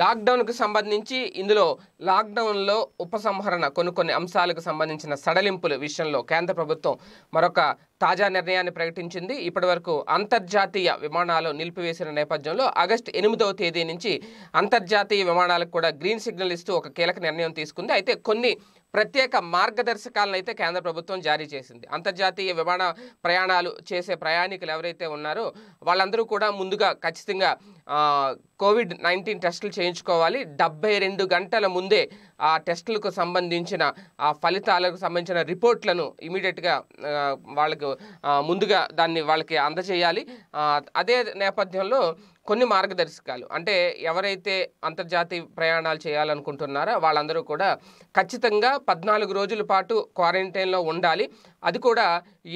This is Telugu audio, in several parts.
లాక్డౌన్కు సంబంధించి ఇందులో లాక్డౌన్లో ఉపసంహరణ కొన్ని కొన్ని అంశాలకు సంబంధించిన సడలింపుల విషయంలో కేంద్ర ప్రభుత్వం మరొక తాజా నిర్ణయాన్ని ప్రకటించింది ఇప్పటివరకు అంతర్జాతీయ విమానాలు నిలిపివేసిన నేపథ్యంలో ఆగస్టు ఎనిమిదవ తేదీ నుంచి అంతర్జాతీయ విమానాలకు కూడా గ్రీన్ సిగ్నల్ ఇస్తూ ఒక కీలక నిర్ణయం తీసుకుంది అయితే కొన్ని ప్రత్యేక మార్గదర్శకాలను అయితే కేంద్ర ప్రభుత్వం జారీ చేసింది అంతర్జాతీయ విమాన ప్రయాణాలు చేసే ప్రయాణికులు ఎవరైతే ఉన్నారో వాళ్ళందరూ కూడా ముందుగా ఖచ్చితంగా కోవిడ్ నైన్టీన్ టెస్టులు చేయించుకోవాలి డెబ్బై రెండు గంటల ముందే ఆ టెస్టులకు సంబంధించిన ఆ ఫలితాలకు సంబంధించిన రిపోర్ట్లను ఇమీడియట్గా వాళ్ళకి మీరు ముందుగా దాన్ని వాళ్ళకి అందచేయాలి అదే నేపథ్యంలో కొన్ని మార్గదర్శకాలు అంటే ఎవరైతే అంతర్జాతీయ ప్రయాణాలు చేయాలనుకుంటున్నారో వాళ్ళందరూ కూడా ఖచ్చితంగా పద్నాలుగు రోజుల పాటు క్వారంటైన్లో ఉండాలి అది కూడా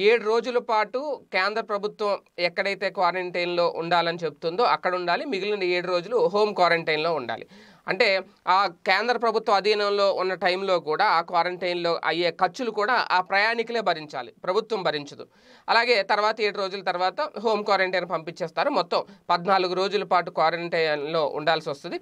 ఏడు రోజుల పాటు కేంద్ర ప్రభుత్వం ఎక్కడైతే క్వారంటైన్లో ఉండాలని చెప్తుందో అక్కడ ఉండాలి మిగిలిన ఏడు రోజులు హోమ్ క్వారంటైన్లో ఉండాలి అంటే ఆ కేంద్ర ప్రభుత్వ అధీనంలో ఉన్న టైంలో కూడా ఆ క్వారంటైన్లో అయ్యే ఖర్చులు కూడా ఆ ప్రయాణికులే భరించాలి ప్రభుత్వం భరించదు అలాగే తర్వాత ఏడు రోజుల తర్వాత హోమ్ క్వారంటైన్ పంపించేస్తారు మొత్తం పద్నాలుగు రోజుల పాటు క్వారంటైన్లో ఉండాల్సి వస్తుంది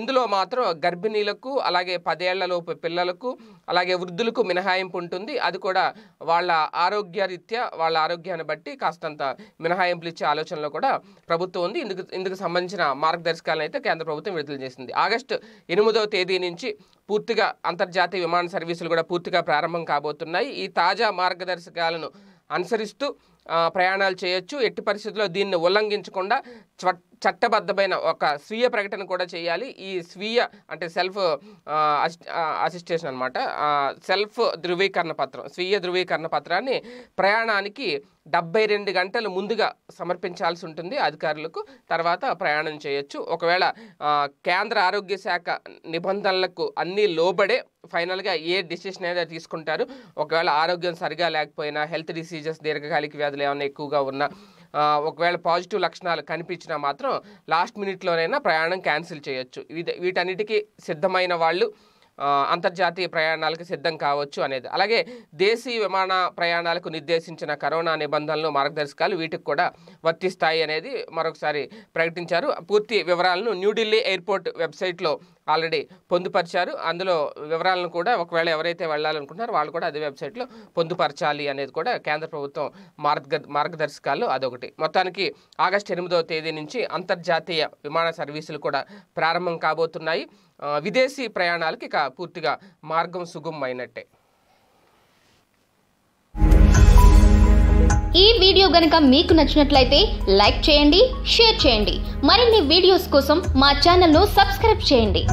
ఇందులో మాత్రం గర్భిణీలకు అలాగే పదేళ్లలోపు పిల్లలకు అలాగే వృద్ధులకు మినహాయింపు ఉంటుంది అది కూడా వాళ్ళ ఆరోగ్యరీత్యా వాళ్ళ ఆరోగ్యాన్ని బట్టి కాస్తంత మినహాయింపులు ఇచ్చే ఆలోచనలో కూడా ప్రభుత్వం ఉంది ఇందుకు ఇందుకు సంబంధించిన మార్గదర్శకాలను అయితే కేంద్ర ప్రభుత్వం విడుదల చేసింది ఆగస్టు ఎనిమిదవ తేదీ నుంచి పూర్తిగా అంతర్జాతీయ విమాన సర్వీసులు కూడా పూర్తిగా ప్రారంభం కాబోతున్నాయి ఈ తాజా మార్గదర్శకాలను అనుసరిస్తూ ప్రయాణాలు చేయొచ్చు ఎట్టి పరిస్థితుల్లో దీన్ని ఉల్లంఘించకుండా చట్టబద్ధమైన ఒక స్వీయ ప్రకటన కూడా చేయాలి ఈ స్వీయ అంటే సెల్ఫ్ అసిస్టేషన్ అనమాట సెల్ఫ్ ధృవీకరణ పత్రం స్వీయ ధృవీకరణ పత్రాన్ని ప్రయాణానికి డెబ్బై రెండు గంటలు ముందుగా సమర్పించాల్సి ఉంటుంది అధికారులకు తర్వాత ప్రయాణం చేయొచ్చు ఒకవేళ కేంద్ర ఆరోగ్య శాఖ నిబంధనలకు అన్నీ లోబడే ఫైనల్గా ఏ డిసిషన్ అయితే తీసుకుంటారు ఒకవేళ ఆరోగ్యం సరిగా లేకపోయినా హెల్త్ డిసీజెస్ దీర్ఘకాలిక వ్యాధులు వ్యాధులు ఏమైనా ఎక్కువగా ఉన్నా ఒకవేళ పాజిటివ్ లక్షణాలు కనిపించినా మాత్రం లాస్ట్ మినిట్లోనైనా ప్రయాణం క్యాన్సిల్ చేయొచ్చు వీటన్నిటికీ సిద్ధమైన వాళ్ళు అంతర్జాతీయ ప్రయాణాలకు సిద్ధం కావచ్చు అనేది అలాగే దేశీయ విమాన ప్రయాణాలకు నిర్దేశించిన కరోనా నిబంధనలు మార్గదర్శకాలు వీటికి కూడా వర్తిస్తాయి అనేది మరొకసారి ప్రకటించారు పూర్తి వివరాలను న్యూఢిల్లీ ఎయిర్పోర్ట్ వెబ్సైట్లో ఆల్రెడీ పొందుపరిచారు అందులో వివరాలను కూడా ఒకవేళ ఎవరైతే వెళ్ళాలనుకుంటున్నారో వాళ్ళు కూడా అదే వెబ్సైట్లో పొందుపరచాలి అనేది కూడా కేంద్ర ప్రభుత్వం మార్గ మార్గదర్శకాలు అదొకటి మొత్తానికి ఆగస్టు ఎనిమిదవ తేదీ నుంచి అంతర్జాతీయ విమాన సర్వీసులు కూడా ప్రారంభం కాబోతున్నాయి విదేశీ ప్రయాణాలకు ఇక పూర్తిగా మార్గం సుగమమైనట్టే ఈ వీడియో గనుక మీకు నచ్చినట్లయితే లైక్ చేయండి షేర్ చేయండి మరిన్ని వీడియోస్ కోసం మా ఛానల్ను సబ్స్క్రైబ్ చేయండి